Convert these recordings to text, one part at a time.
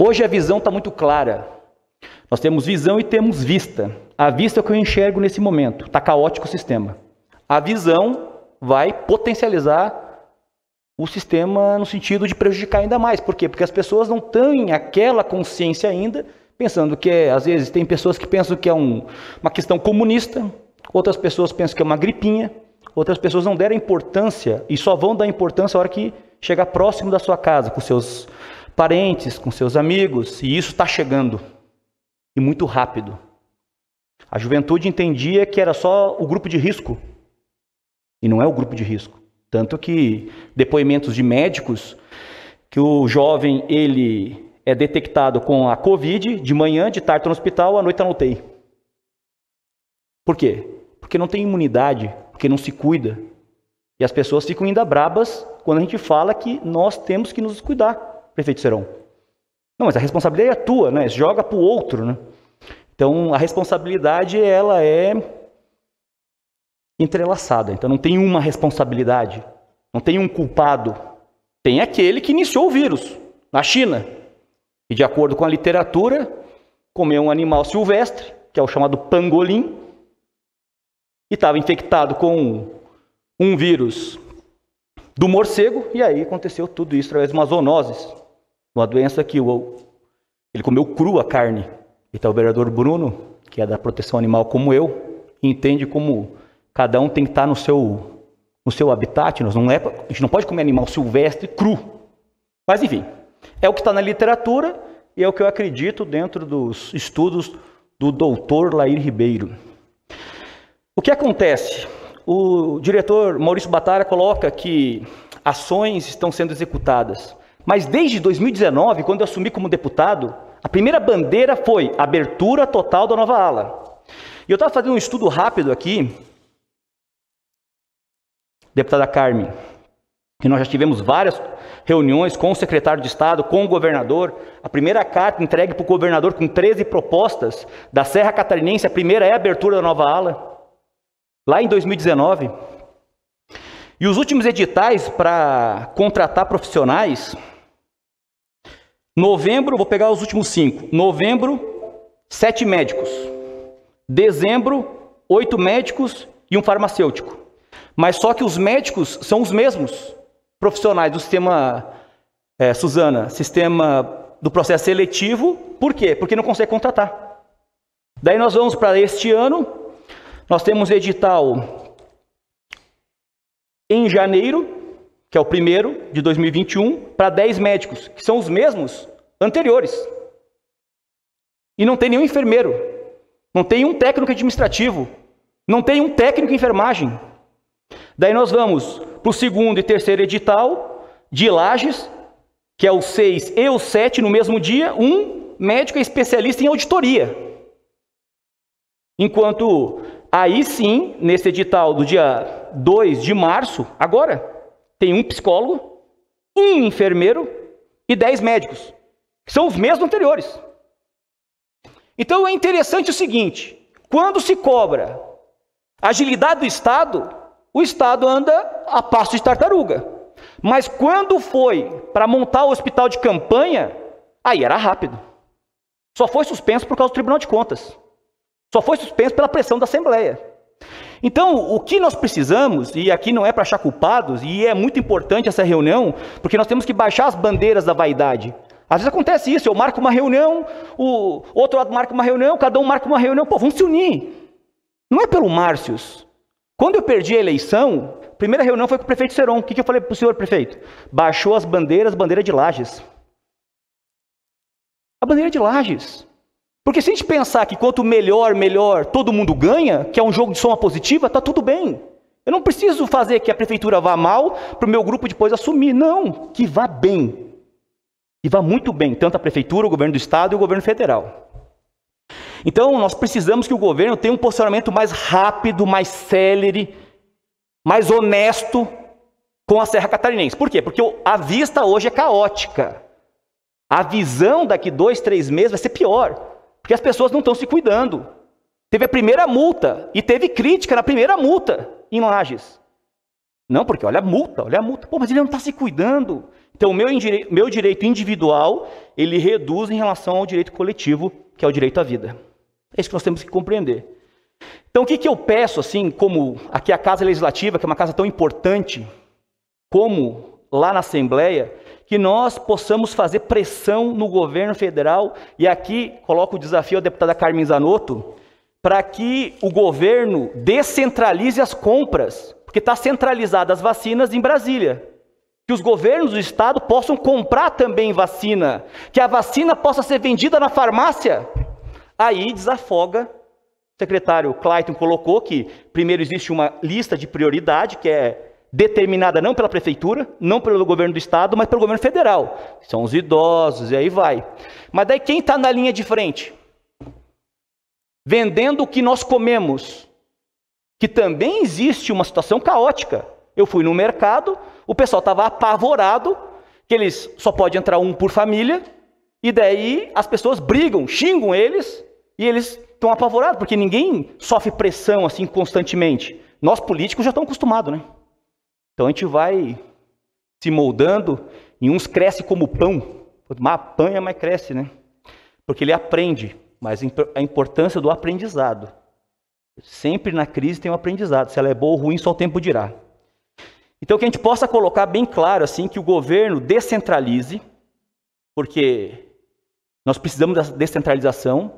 Hoje a visão está muito clara. Nós temos visão e temos vista. A vista é o que eu enxergo nesse momento. Está caótico o sistema. A visão vai potencializar o sistema no sentido de prejudicar ainda mais. Por quê? Porque as pessoas não têm aquela consciência ainda, pensando que, é, às vezes, tem pessoas que pensam que é um, uma questão comunista, outras pessoas pensam que é uma gripinha, outras pessoas não deram importância e só vão dar importância a hora que chegar próximo da sua casa, com seus parentes, com seus amigos, e isso está chegando. E muito rápido. A juventude entendia que era só o grupo de risco. E não é o grupo de risco. Tanto que depoimentos de médicos que o jovem ele é detectado com a Covid, de manhã, de tarde tá no hospital, à noite na UTI. Por quê? Porque não tem imunidade, porque não se cuida. E as pessoas ficam ainda brabas quando a gente fala que nós temos que nos cuidar prefeito Serão. Não, mas a responsabilidade é tua, né? Joga para o outro, né? Então, a responsabilidade, ela é entrelaçada. Então, não tem uma responsabilidade, não tem um culpado. Tem aquele que iniciou o vírus, na China. E, de acordo com a literatura, comeu um animal silvestre, que é o chamado pangolim, e estava infectado com um vírus do morcego, e aí aconteceu tudo isso através de uma zoonoses. Uma doença que o, ele comeu crua a carne. Então o vereador Bruno, que é da proteção animal como eu, entende como cada um tem que estar tá no seu, no seu habitat. Nós não é, a gente não pode comer animal silvestre cru. Mas enfim, é o que está na literatura e é o que eu acredito dentro dos estudos do doutor Lair Ribeiro. O que acontece? O diretor Maurício Batalha coloca que ações estão sendo executadas. Mas desde 2019, quando eu assumi como deputado, a primeira bandeira foi abertura total da nova ala. E eu estava fazendo um estudo rápido aqui, deputada Carmen, que nós já tivemos várias reuniões com o secretário de Estado, com o governador. A primeira carta entregue para o governador com 13 propostas da Serra Catarinense, a primeira é a abertura da nova ala, lá em 2019. E os últimos editais para contratar profissionais Novembro, vou pegar os últimos cinco. Novembro, sete médicos. Dezembro, oito médicos e um farmacêutico. Mas só que os médicos são os mesmos profissionais do sistema, é, Suzana, sistema do processo seletivo. Por quê? Porque não consegue contratar. Daí nós vamos para este ano, nós temos edital em janeiro, que é o primeiro de 2021, para 10 médicos, que são os mesmos anteriores. E não tem nenhum enfermeiro, não tem um técnico administrativo, não tem um técnico em enfermagem. Daí nós vamos para o segundo e terceiro edital de Lages, que é o 6 e o 7 no mesmo dia, um médico é especialista em auditoria. Enquanto aí sim, nesse edital do dia 2 de março, agora, tem um psicólogo, um enfermeiro e dez médicos. São os mesmos anteriores. Então é interessante o seguinte: quando se cobra agilidade do Estado, o Estado anda a passo de tartaruga. Mas quando foi para montar o hospital de campanha, aí era rápido. Só foi suspenso por causa do Tribunal de Contas. Só foi suspenso pela pressão da Assembleia. Então, o que nós precisamos, e aqui não é para achar culpados, e é muito importante essa reunião, porque nós temos que baixar as bandeiras da vaidade. Às vezes acontece isso, eu marco uma reunião, o outro lado marca uma reunião, cada um marca uma reunião, pô, vamos se unir. Não é pelo Márcios. Quando eu perdi a eleição, a primeira reunião foi com o prefeito Seron. O que, que eu falei para o senhor prefeito? Baixou as bandeiras, bandeira de lajes. A bandeira de lajes. Porque se a gente pensar que quanto melhor, melhor, todo mundo ganha, que é um jogo de soma positiva, está tudo bem. Eu não preciso fazer que a prefeitura vá mal para o meu grupo depois assumir. Não, que vá bem. Que vá muito bem, tanto a prefeitura, o governo do estado e o governo federal. Então, nós precisamos que o governo tenha um posicionamento mais rápido, mais célere, mais honesto com a Serra Catarinense. Por quê? Porque a vista hoje é caótica. A visão daqui dois, três meses vai ser pior. Porque as pessoas não estão se cuidando. Teve a primeira multa e teve crítica na primeira multa em Lages. Não, porque olha a multa, olha a multa. Pô, mas ele não está se cuidando. Então, o meu, meu direito individual, ele reduz em relação ao direito coletivo, que é o direito à vida. É isso que nós temos que compreender. Então, o que, que eu peço, assim, como aqui a Casa Legislativa, que é uma casa tão importante, como lá na Assembleia, que nós possamos fazer pressão no governo federal, e aqui coloco o desafio à deputada Carmen Zanotto, para que o governo descentralize as compras, porque está centralizada as vacinas em Brasília. Que os governos do estado possam comprar também vacina, que a vacina possa ser vendida na farmácia. Aí desafoga o secretário Clayton colocou que primeiro existe uma lista de prioridade, que é determinada não pela prefeitura, não pelo governo do estado, mas pelo governo federal. São os idosos e aí vai. Mas daí quem está na linha de frente? Vendendo o que nós comemos. Que também existe uma situação caótica. Eu fui no mercado, o pessoal estava apavorado que eles só pode entrar um por família, e daí as pessoas brigam, xingam eles, e eles estão apavorados, porque ninguém sofre pressão assim constantemente. Nós políticos já estamos acostumados, né? Então a gente vai se moldando e uns cresce como pão. Mas apanha, mas cresce, né? Porque ele aprende, mas a importância do aprendizado. Sempre na crise tem um aprendizado. Se ela é boa ou ruim, só o tempo dirá. Então que a gente possa colocar bem claro assim que o governo descentralize, porque nós precisamos da descentralização,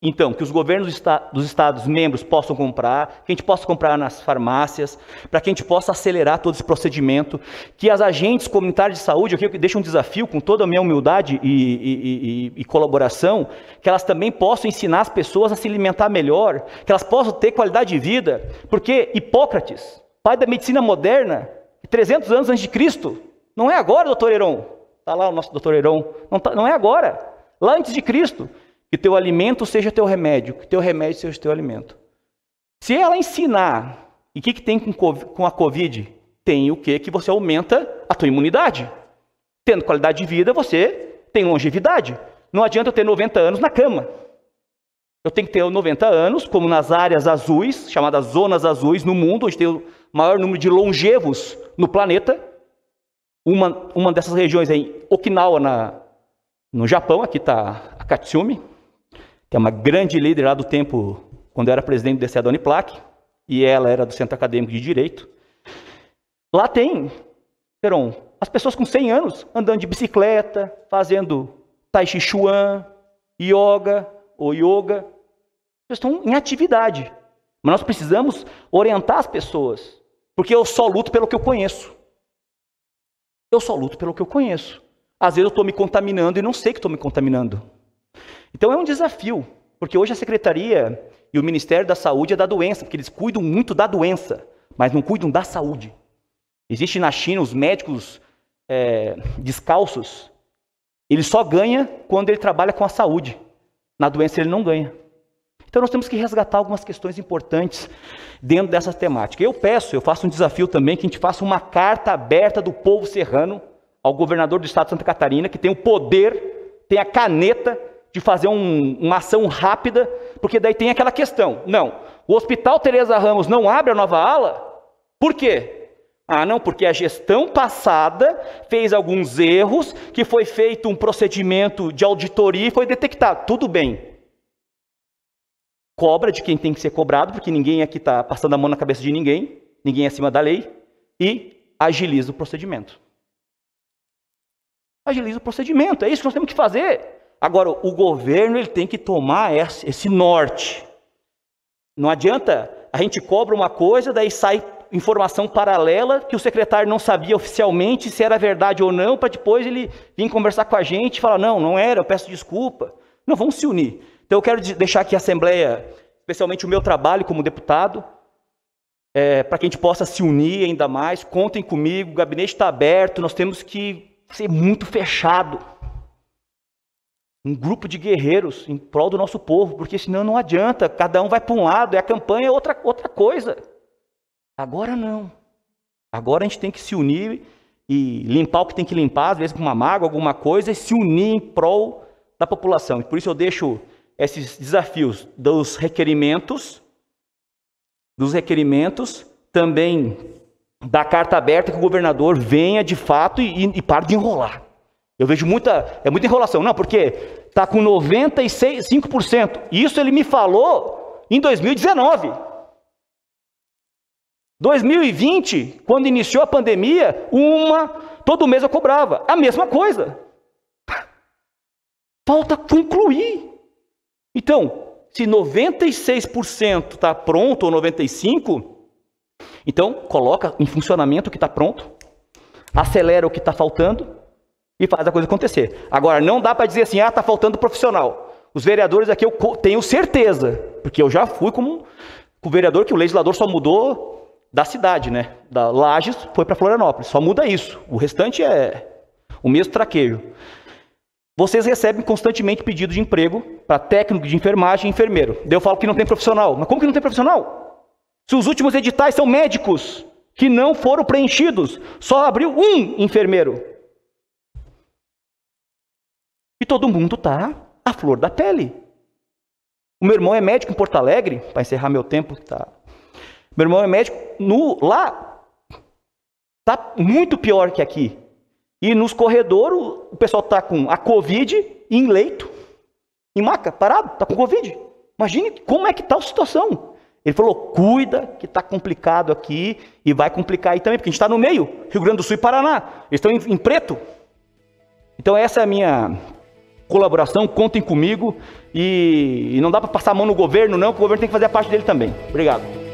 então, que os governos dos Estados membros possam comprar, que a gente possa comprar nas farmácias, para que a gente possa acelerar todo esse procedimento, que as agentes comunitárias de saúde, aqui eu deixo um desafio com toda a minha humildade e, e, e, e, colaboração, que elas também possam ensinar as pessoas a se alimentar melhor, que elas possam ter qualidade de vida, porque Hipócrates, pai da medicina moderna, 300 anos antes de Cristo, não é agora, doutor Heron, está lá o nosso doutor Heron, não, tá, não é agora, lá antes de Cristo, que teu alimento seja teu remédio, que teu remédio seja teu alimento. Se ela ensinar, e o que, que tem com a Covid? Tem o que? Que você aumenta a tua imunidade. Tendo qualidade de vida, você tem longevidade. Não adianta eu ter 90 anos na cama. Eu tenho que ter 90 anos, como nas áreas azuis, chamadas zonas azuis no mundo, onde tem o maior número de longevos no planeta. Uma, uma dessas regiões é em Okinawa, na, no Japão, aqui está a Katsumi, que é uma grande líder lá do tempo, quando eu era presidente do DCE da e ela era do Centro Acadêmico de Direito. Lá tem, Peron, as pessoas com 100 anos andando de bicicleta, fazendo tai chi chuan, yoga ou yoga. Estão em atividade. Mas nós precisamos orientar as pessoas. Porque eu só luto pelo que eu conheço. Eu só luto pelo que eu conheço. Às vezes eu estou me contaminando e não sei que estou me contaminando. Então é um desafio, porque hoje a secretaria e o Ministério da Saúde é da doença, porque eles cuidam muito da doença, mas não cuidam da saúde. Existe na China os médicos é, descalços, ele só ganha quando ele trabalha com a saúde. Na doença ele não ganha. Então nós temos que resgatar algumas questões importantes dentro dessa temática. Eu peço, eu faço um desafio também que a gente faça uma carta aberta do povo serrano ao governador do estado de Santa Catarina, que tem o poder, tem a caneta de fazer um, uma ação rápida, porque daí tem aquela questão. Não, o Hospital Teresa Ramos não abre a nova ala? Por quê? Ah, não, porque a gestão passada fez alguns erros, que foi feito um procedimento de auditoria e foi detectado. Tudo bem. Cobra de quem tem que ser cobrado, porque ninguém aqui está passando a mão na cabeça de ninguém, ninguém é acima da lei, e agiliza o procedimento. Agiliza o procedimento, é isso que nós temos que fazer. Agora, o governo ele tem que tomar esse norte. Não adianta a gente cobra uma coisa, daí sai informação paralela que o secretário não sabia oficialmente se era verdade ou não, para depois ele vir conversar com a gente e falar: não, não era, eu peço desculpa. Não, vamos se unir. Então eu quero deixar aqui a Assembleia, especialmente o meu trabalho como deputado, é, para que a gente possa se unir ainda mais. Contem comigo, o gabinete está aberto, nós temos que ser muito fechado um grupo de guerreiros em prol do nosso povo, porque senão não adianta, cada um vai para um lado e a campanha é outra, outra coisa. Agora não. Agora a gente tem que se unir e limpar o que tem que limpar, às vezes com uma mágoa, alguma coisa, e se unir em prol da população. Por isso eu deixo esses desafios dos requerimentos, dos requerimentos, também da carta aberta que o governador venha de fato e, e, e pare de enrolar. Eu vejo muita, é muita enrolação. Não, porque está com 95%. Isso ele me falou em 2019. 2020, quando iniciou a pandemia, uma, todo mês eu cobrava. A mesma coisa. Falta concluir. Então, se 96% está pronto ou 95%, então coloca em funcionamento o que está pronto, acelera o que está faltando e faz a coisa acontecer. Agora, não dá para dizer assim, ah, está faltando profissional. Os vereadores aqui eu tenho certeza, porque eu já fui como, o vereador que o legislador só mudou da cidade, né? Da Lages foi para Florianópolis, só muda isso. O restante é o mesmo traquejo. Vocês recebem constantemente pedido de emprego para técnico de enfermagem e enfermeiro. Daí eu falo que não tem profissional. Mas como que não tem profissional? Se os últimos editais são médicos que não foram preenchidos, só abriu um enfermeiro todo mundo tá à flor da pele. O meu irmão é médico em Porto Alegre, para encerrar meu tempo, tá. Meu irmão é médico no lá tá muito pior que aqui. E nos corredores o pessoal tá com a COVID em leito, em maca, parado, tá com COVID. Imagine como é que tá a situação. Ele falou: cuida, que está complicado aqui e vai complicar aí também, porque a gente está no meio Rio Grande do Sul e Paraná. Eles estão em, em preto. Então, essa é a minha colaboração, contem comigo e, e não dá para passar a mão no governo não, porque o governo tem que fazer a parte dele também. Obrigado.